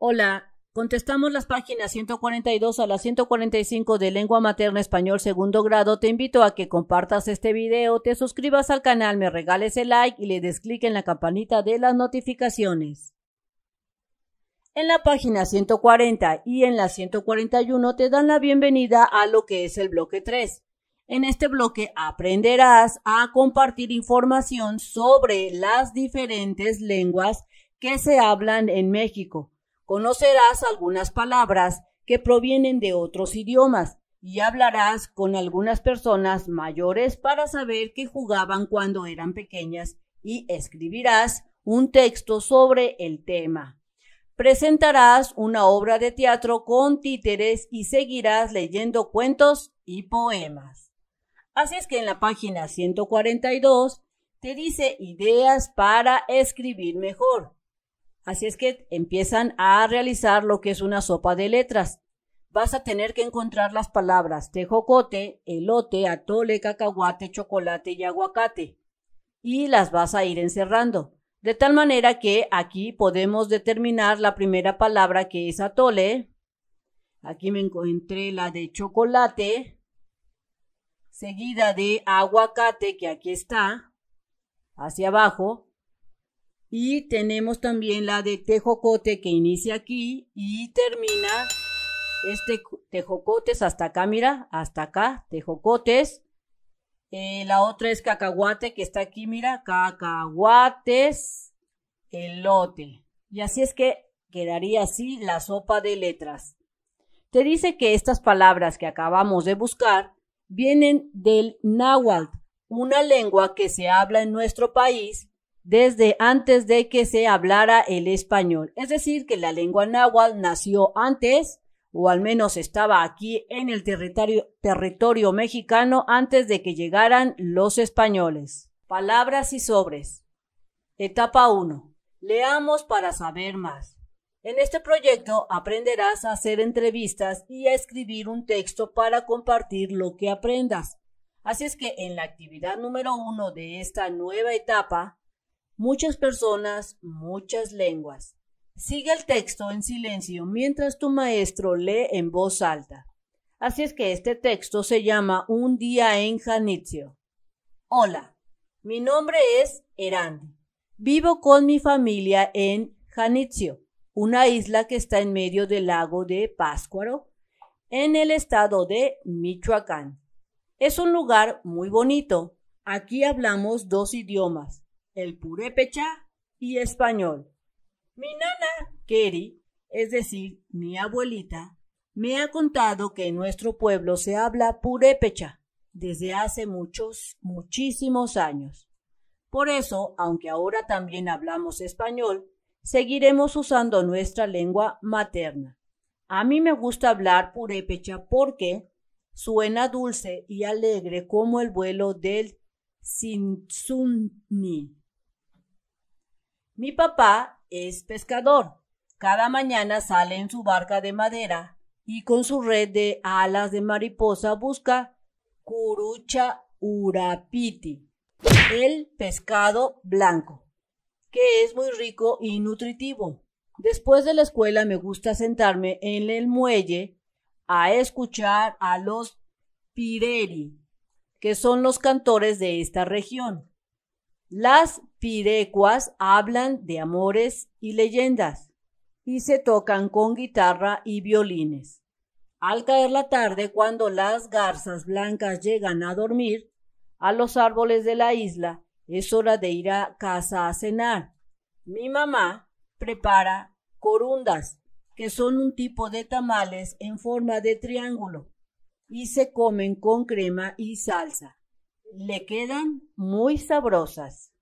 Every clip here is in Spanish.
Hola, contestamos las páginas 142 a las 145 de Lengua Materna Español segundo grado. Te invito a que compartas este video, te suscribas al canal, me regales el like y le des clic en la campanita de las notificaciones. En la página 140 y en la 141 te dan la bienvenida a lo que es el bloque 3. En este bloque aprenderás a compartir información sobre las diferentes lenguas que se hablan en México conocerás algunas palabras que provienen de otros idiomas y hablarás con algunas personas mayores para saber qué jugaban cuando eran pequeñas y escribirás un texto sobre el tema. Presentarás una obra de teatro con títeres y seguirás leyendo cuentos y poemas. Así es que en la página 142 te dice ideas para escribir mejor. Así es que empiezan a realizar lo que es una sopa de letras. Vas a tener que encontrar las palabras tejocote, elote, atole, cacahuate, chocolate y aguacate. Y las vas a ir encerrando. De tal manera que aquí podemos determinar la primera palabra que es atole. Aquí me encontré la de chocolate, seguida de aguacate, que aquí está, hacia abajo. Y tenemos también la de tejocote que inicia aquí y termina este tejocotes hasta acá, mira, hasta acá, tejocotes. Eh, la otra es cacahuate que está aquí, mira, cacahuates, elote. Y así es que quedaría así la sopa de letras. Te dice que estas palabras que acabamos de buscar vienen del náhuatl, una lengua que se habla en nuestro país desde antes de que se hablara el español. Es decir, que la lengua náhuatl nació antes, o al menos estaba aquí en el territorio, mexicano antes de que llegaran los españoles. Palabras y sobres. Etapa 1. Leamos para saber más. En este proyecto aprenderás a hacer entrevistas y a escribir un texto para compartir lo que aprendas. Así es que en la actividad número 1 de esta nueva etapa muchas personas, muchas lenguas. Sigue el texto en silencio mientras tu maestro lee en voz alta. Así es que este texto se llama Un día en Janitzio. Hola, mi nombre es Erandi. Vivo con mi familia en Janitzio, una isla que está en medio del lago de Páscuaro, en el estado de Michoacán. Es un lugar muy bonito. Aquí hablamos dos idiomas, el purépecha y español. Mi nana, Keri, es decir, mi abuelita, me ha contado que en nuestro pueblo se habla purépecha desde hace muchos, muchísimos años. Por eso, aunque ahora también hablamos español, seguiremos usando nuestra lengua materna. A mí me gusta hablar purépecha porque suena dulce y alegre como el vuelo del Sinsunni. Mi papá es pescador. Cada mañana sale en su barca de madera y con su red de alas de mariposa busca curucha urapiti, el pescado blanco, que es muy rico y nutritivo. Después de la escuela me gusta sentarme en el muelle a escuchar a los pireri, que son los cantores de esta región. Las pirecuas hablan de amores y leyendas y se tocan con guitarra y violines. Al caer la tarde, cuando las garzas blancas llegan a dormir a los árboles de la isla, es hora de ir a casa a cenar. Mi mamá prepara corundas, que son un tipo de tamales en forma de triángulo, y se comen con crema y salsa le quedan muy sabrosas.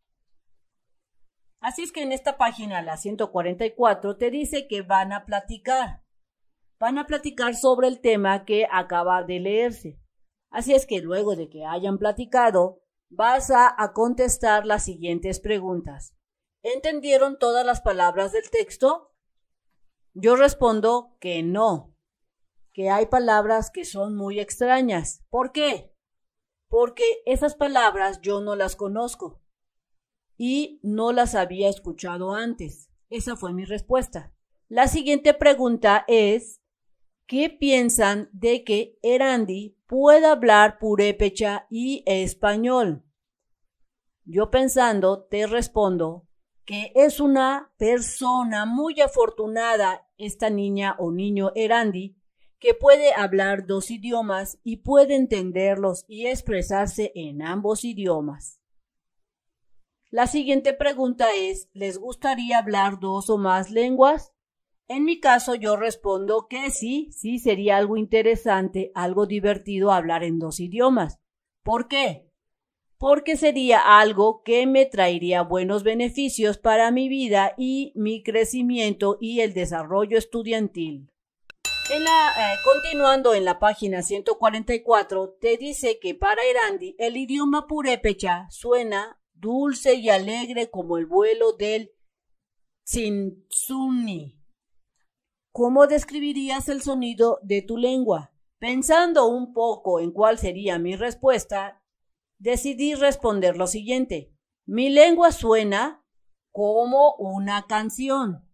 Así es que en esta página, la 144, te dice que van a platicar. Van a platicar sobre el tema que acaba de leerse. Así es que luego de que hayan platicado, vas a, contestar las siguientes preguntas. ¿Entendieron todas las palabras del texto? Yo respondo que no, que hay palabras que son muy extrañas. ¿Por qué? porque esas palabras yo no las conozco y no las había escuchado antes. Esa fue mi respuesta. La siguiente pregunta es, ¿qué piensan de que Erandi pueda hablar purépecha y español? Yo pensando, te respondo que es una persona muy afortunada esta niña o niño Erandi que puede hablar dos idiomas y puede entenderlos y expresarse en ambos idiomas. La siguiente pregunta es, ¿les gustaría hablar dos o más lenguas? En mi caso yo respondo que sí, sí sería algo interesante, algo divertido hablar en dos idiomas. ¿Por qué? Porque sería algo que me traería buenos beneficios para mi vida y mi crecimiento y el desarrollo estudiantil. Eh, continuando en la página 144, te dice que para Erandi el idioma purépecha suena dulce y alegre como el vuelo del tsintsuni. ¿Cómo describirías el sonido de tu lengua? Pensando un poco en cuál sería mi respuesta, decidí responder lo siguiente. Mi lengua suena como una canción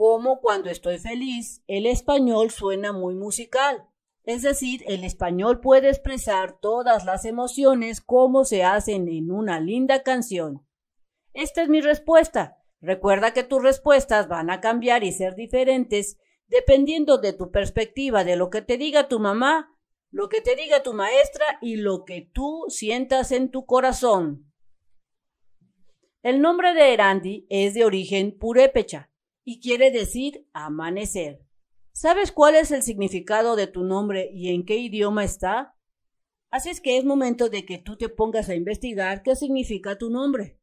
como cuando estoy feliz, el español suena muy musical. Es decir, el español puede expresar todas las emociones como se hacen en una linda canción. Esta es mi respuesta. Recuerda que tus respuestas van a cambiar y ser diferentes dependiendo de tu perspectiva, de lo que te diga tu mamá, lo que te diga tu maestra y lo que tú sientas en tu corazón. El nombre de Erandi es de origen purépecha, y quiere decir amanecer. ¿Sabes cuál es el significado de tu nombre y en qué idioma está? Así es que es momento de que tú te pongas a investigar qué significa tu nombre.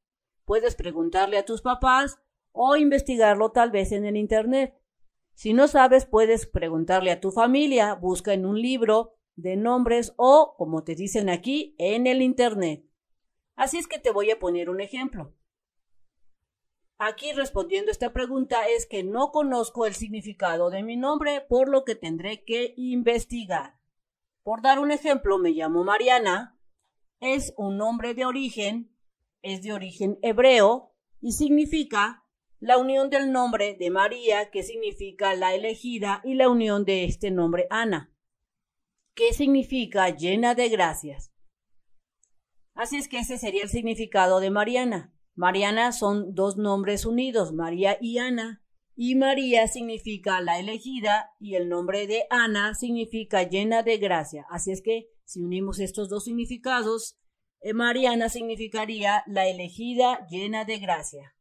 Puedes preguntarle a tus papás o investigarlo tal vez en el Internet. Si no sabes, puedes preguntarle a tu familia, busca en un libro de nombres o, como te dicen aquí, en el Internet. Así es que te voy a poner un ejemplo. Aquí respondiendo esta pregunta es que no conozco el significado de mi nombre, por lo que tendré que investigar. Por dar un ejemplo, me llamo Mariana, es un nombre de origen, es de origen hebreo y significa la unión del nombre de María, que significa la elegida, y la unión de este nombre Ana, que significa llena de gracias. Así es que ese sería el significado de Mariana. Mariana son dos nombres unidos, María y Ana, y María significa la elegida y el nombre de Ana significa llena de gracia. Así es que si unimos estos dos significados, eh, Mariana significaría la elegida llena de gracia.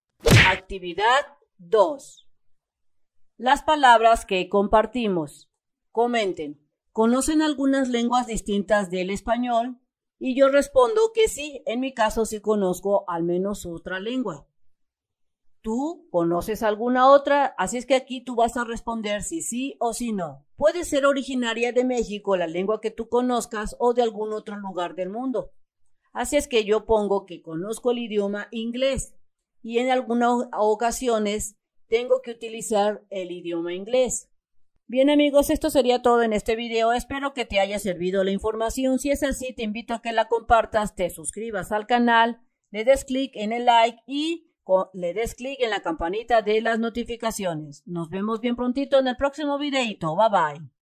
Actividad 2. Las palabras que compartimos. Comenten. ¿Conocen algunas lenguas distintas del español? Y yo respondo que sí, en mi caso sí conozco al menos otra lengua. ¿Tú conoces alguna otra? Así es que aquí tú vas a responder si sí o si no. Puede ser originaria de México, la lengua que tú conozcas, o de algún otro lugar del mundo. Así es que yo pongo que conozco el idioma inglés y en algunas ocasiones tengo que utilizar el idioma inglés. Bien amigos, esto sería todo en este video. Espero que te haya servido la información. Si es así, te invito a que la compartas, te suscribas al canal, le des clic en el like y le des clic en la campanita de las notificaciones. Nos vemos bien prontito en el próximo videito. Bye bye.